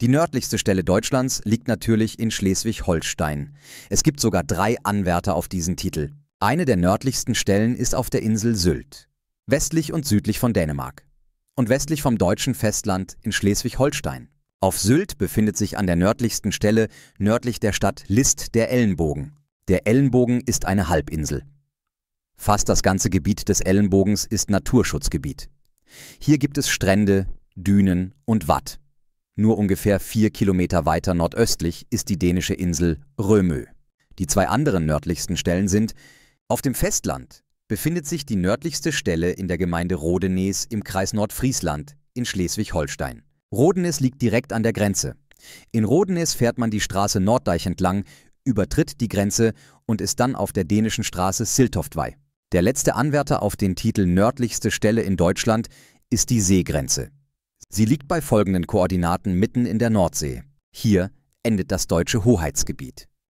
Die nördlichste Stelle Deutschlands liegt natürlich in Schleswig-Holstein. Es gibt sogar drei Anwärter auf diesen Titel. Eine der nördlichsten Stellen ist auf der Insel Sylt, westlich und südlich von Dänemark und westlich vom deutschen Festland in Schleswig-Holstein. Auf Sylt befindet sich an der nördlichsten Stelle nördlich der Stadt List der Ellenbogen. Der Ellenbogen ist eine Halbinsel. Fast das ganze Gebiet des Ellenbogens ist Naturschutzgebiet. Hier gibt es Strände, Dünen und Watt. Nur ungefähr vier Kilometer weiter nordöstlich ist die dänische Insel Römö. Die zwei anderen nördlichsten Stellen sind auf dem Festland befindet sich die nördlichste Stelle in der Gemeinde Rodenes im Kreis Nordfriesland in Schleswig-Holstein. Rodenes liegt direkt an der Grenze. In Rodenes fährt man die Straße Norddeich entlang, übertritt die Grenze und ist dann auf der dänischen Straße Siltoftwei. Der letzte Anwärter auf den Titel nördlichste Stelle in Deutschland ist die Seegrenze. Sie liegt bei folgenden Koordinaten mitten in der Nordsee. Hier endet das deutsche Hoheitsgebiet.